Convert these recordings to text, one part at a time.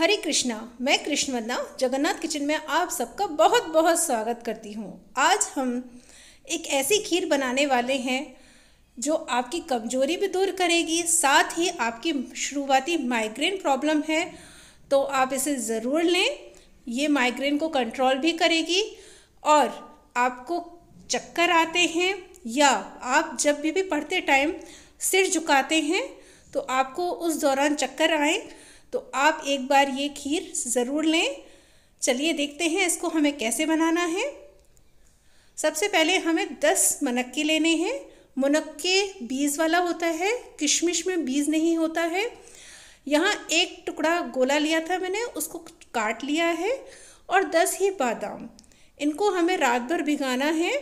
हरे कृष्णा मैं कृष्ण वंदना जगन्नाथ किचन में आप सबका बहुत बहुत स्वागत करती हूँ आज हम एक ऐसी खीर बनाने वाले हैं जो आपकी कमजोरी भी दूर करेगी साथ ही आपकी शुरुआती माइग्रेन प्रॉब्लम है तो आप इसे ज़रूर लें ये माइग्रेन को कंट्रोल भी करेगी और आपको चक्कर आते हैं या आप जब भी, भी पढ़ते टाइम सिर झुकाते हैं तो आपको उस दौरान चक्कर आए तो आप एक बार ये खीर ज़रूर लें चलिए देखते हैं इसको हमें कैसे बनाना है सबसे पहले हमें दस मनक्के लेने हैं मुनक्के बीज वाला होता है किशमिश में बीज नहीं होता है यहाँ एक टुकड़ा गोला लिया था मैंने उसको काट लिया है और दस ही बादाम इनको हमें रात भर भिगाना है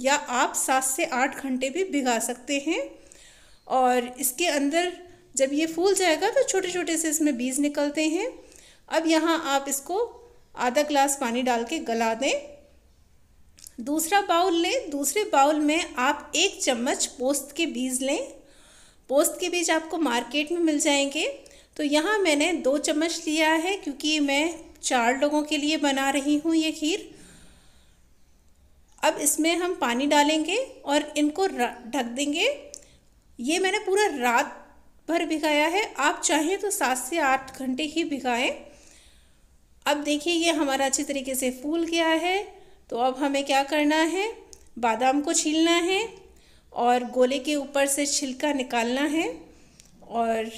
या आप सात से आठ घंटे भी भिगा सकते हैं और इसके अंदर जब ये फूल जाएगा तो छोटे छोटे से इसमें बीज निकलते हैं अब यहाँ आप इसको आधा ग्लास पानी डाल के गला दें दूसरा बाउल लें दूसरे बाउल में आप एक चम्मच पोस्त के बीज लें पोस्त के बीज आपको मार्केट में मिल जाएंगे तो यहाँ मैंने दो चम्मच लिया है क्योंकि मैं चार लोगों के लिए बना रही हूँ ये खीर अब इसमें हम पानी डालेंगे और इनको ढक देंगे ये मैंने पूरा रात भर भिगाया है आप चाहें तो सात से आठ घंटे ही भिगाएं अब देखिए ये हमारा अच्छे तरीके से फूल गया है तो अब हमें क्या करना है बादाम को छीलना है और गोले के ऊपर से छिलका निकालना है और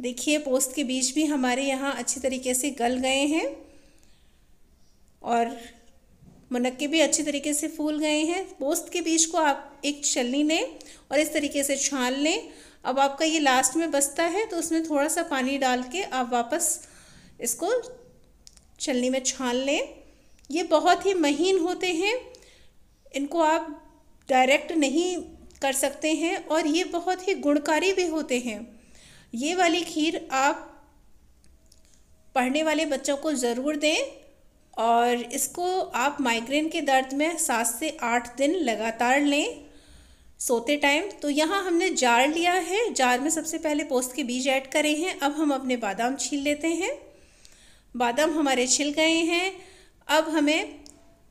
देखिए पोस्त के बीच भी हमारे यहाँ अच्छे तरीके से गल गए हैं और मनक्के भी अच्छी तरीके से फूल गए हैं पोस्त के बीज को आप एक छलनी लें और इस तरीके से छान लें अब आपका ये लास्ट में बसता है तो उसमें थोड़ा सा पानी डाल के आप वापस इसको छलनी में छान लें ये बहुत ही महीन होते हैं इनको आप डायरेक्ट नहीं कर सकते हैं और ये बहुत ही गुणकारी भी होते हैं ये वाली खीर आप पढ़ने वाले बच्चों को ज़रूर दें और इसको आप माइग्रेन के दर्द में सात से आठ दिन लगातार लें सोते टाइम तो यहाँ हमने जार लिया है जार में सबसे पहले पोस्त के बीज ऐड करे हैं अब हम अपने बादाम छील लेते हैं बादाम हमारे छिल गए हैं अब हमें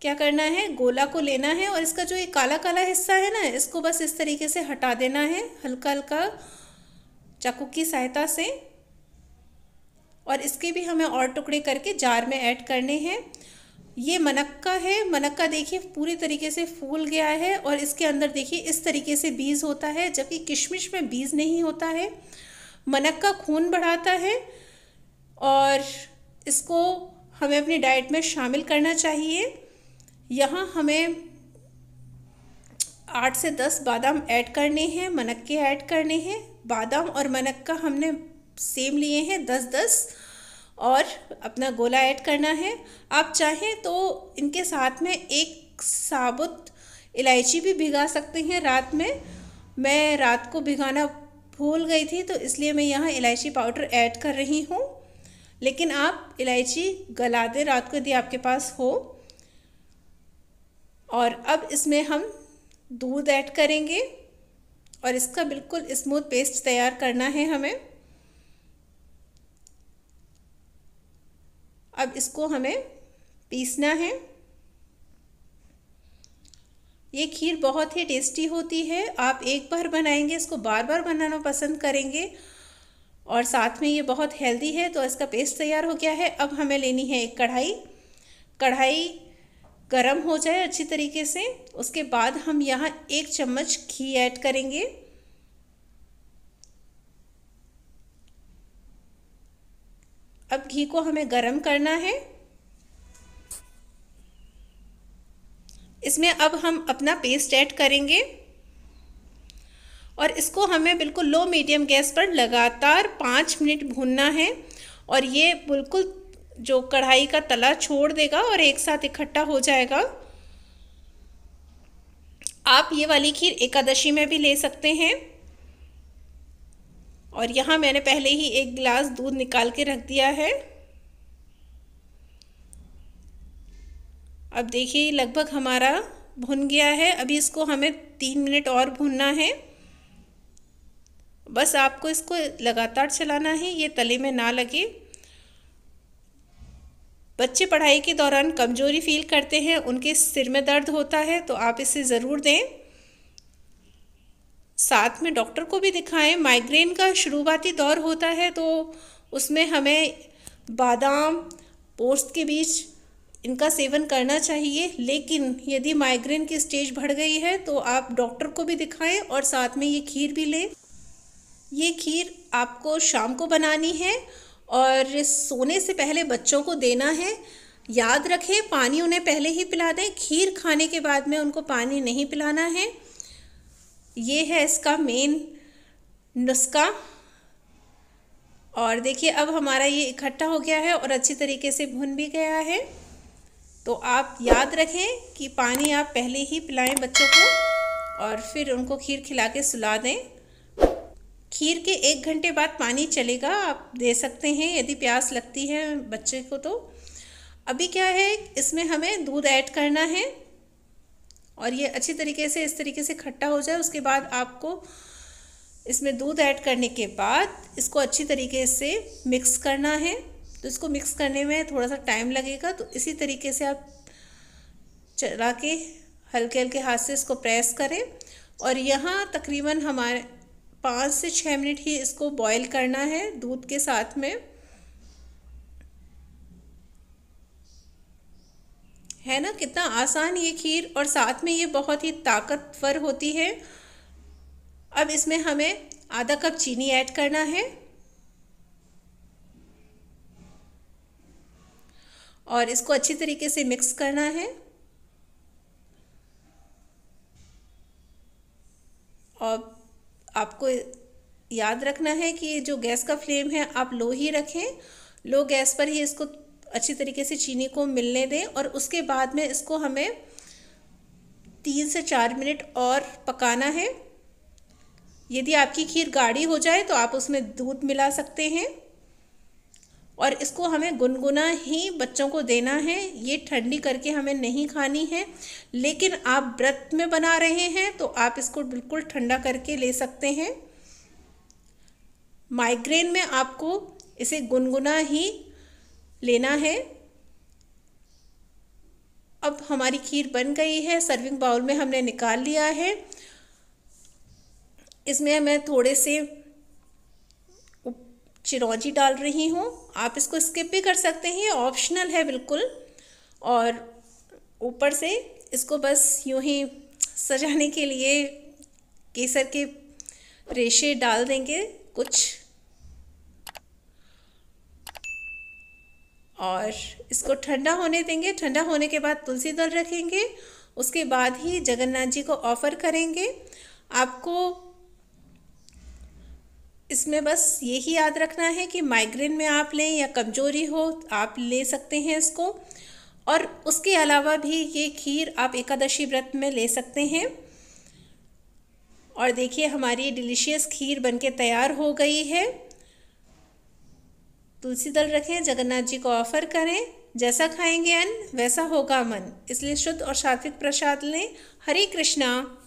क्या करना है गोला को लेना है और इसका जो ये काला काला हिस्सा है ना इसको बस इस तरीके से हटा देना है हल्का हल्का चाकू की सहायता से और इसके भी हमें और टुकड़े करके जार में ऐड करने हैं ये मनक्का है मनक्का देखिए पूरे तरीके से फूल गया है और इसके अंदर देखिए इस तरीके से बीज होता है जबकि किशमिश में बीज नहीं होता है मनक्का खून बढ़ाता है और इसको हमें अपनी डाइट में शामिल करना चाहिए यहाँ हमें आठ से दस बादाम ऐड करने हैं मनक्के ऐड करने हैं बादाम और मनक्का हमने सेम लिए हैं दस दस और अपना गोला ऐड करना है आप चाहें तो इनके साथ में एक साबुत इलायची भी भिगा सकते हैं रात में मैं रात को भिगाना भूल गई थी तो इसलिए मैं यहाँ इलायची पाउडर ऐड कर रही हूँ लेकिन आप इलायची गला दें रात को यदि आपके पास हो और अब इसमें हम दूध ऐड करेंगे और इसका बिल्कुल स्मूथ पेस्ट तैयार करना है हमें अब इसको हमें पीसना है ये खीर बहुत ही टेस्टी होती है आप एक बार बनाएंगे इसको बार बार बनाना पसंद करेंगे और साथ में ये बहुत हेल्दी है तो इसका पेस्ट तैयार हो गया है अब हमें लेनी है एक कढ़ाई कढ़ाई गरम हो जाए अच्छी तरीके से उसके बाद हम यहाँ एक चम्मच घी ऐड करेंगे अब घी को हमें गरम करना है इसमें अब हम अपना पेस्ट ऐड करेंगे और इसको हमें बिल्कुल लो मीडियम गैस पर लगातार पाँच मिनट भूनना है और ये बिल्कुल जो कढ़ाई का तला छोड़ देगा और एक साथ इकट्ठा हो जाएगा आप ये वाली खीर एकादशी में भी ले सकते हैं और यहाँ मैंने पहले ही एक गिलास दूध निकाल के रख दिया है अब देखिए लगभग हमारा भुन गया है अभी इसको हमें तीन मिनट और भूनना है बस आपको इसको लगातार चलाना है ये तले में ना लगे बच्चे पढ़ाई के दौरान कमजोरी फील करते हैं उनके सिर में दर्द होता है तो आप इसे ज़रूर दें साथ में डॉक्टर को भी दिखाएं माइग्रेन का शुरुआती दौर होता है तो उसमें हमें बादाम पोस्त के बीच इनका सेवन करना चाहिए लेकिन यदि माइग्रेन की स्टेज बढ़ गई है तो आप डॉक्टर को भी दिखाएं और साथ में ये खीर भी लें ये खीर आपको शाम को बनानी है और सोने से पहले बच्चों को देना है याद रखें पानी उन्हें पहले ही पिला दें खीर खाने के बाद में उनको पानी नहीं पिलाना है ये है इसका मेन नुस्खा और देखिए अब हमारा ये इकट्ठा हो गया है और अच्छी तरीके से भुन भी गया है तो आप याद रखें कि पानी आप पहले ही पिलाएं बच्चों को और फिर उनको खीर खिला के सुला दें खीर के एक घंटे बाद पानी चलेगा आप दे सकते हैं यदि प्यास लगती है बच्चे को तो अभी क्या है इसमें हमें दूध ऐड करना है और ये अच्छी तरीके से इस तरीके से खट्टा हो जाए उसके बाद आपको इसमें दूध ऐड करने के बाद इसको अच्छी तरीके से मिक्स करना है तो इसको मिक्स करने में थोड़ा सा टाइम लगेगा तो इसी तरीके से आप चला के हल्के हल्के हाथ से इसको प्रेस करें और यहाँ तकरीबन हमारे पाँच से छः मिनट ही इसको बॉईल करना है दूध के साथ में है ना कितना आसान ये खीर और साथ में ये बहुत ही ताकतवर होती है अब इसमें हमें आधा कप चीनी ऐड करना है और इसको अच्छी तरीके से मिक्स करना है और आपको याद रखना है कि जो गैस का फ्लेम है आप लो ही रखें लो गैस पर ही इसको अच्छी तरीके से चीनी को मिलने दें और उसके बाद में इसको हमें तीन से चार मिनट और पकाना है यदि आपकी खीर गाढ़ी हो जाए तो आप उसमें दूध मिला सकते हैं और इसको हमें गुनगुना ही बच्चों को देना है ये ठंडी करके हमें नहीं खानी है लेकिन आप व्रत में बना रहे हैं तो आप इसको बिल्कुल ठंडा करके ले सकते हैं माइग्रेन में आपको इसे गुनगुना ही लेना है अब हमारी खीर बन गई है सर्विंग बाउल में हमने निकाल लिया है इसमें मैं थोड़े से चिरौजी डाल रही हूँ आप इसको स्किप भी कर सकते हैं ऑप्शनल है बिल्कुल और ऊपर से इसको बस यूँ ही सजाने के लिए केसर के रेशे डाल देंगे कुछ और इसको ठंडा होने देंगे ठंडा होने के बाद तुलसी दल रखेंगे उसके बाद ही जगन्नाथ जी को ऑफ़र करेंगे आपको इसमें बस यही याद रखना है कि माइग्रेन में आप लें या कमजोरी हो आप ले सकते हैं इसको और उसके अलावा भी ये खीर आप एकादशी व्रत में ले सकते हैं और देखिए हमारी डिलीशियस खीर बनके तैयार हो गई है तुलसी दल रखें जगन्नाथ जी को ऑफर करें जैसा खाएंगे अन्न वैसा होगा मन इसलिए शुद्ध और सात्विक प्रसाद लें हरे कृष्णा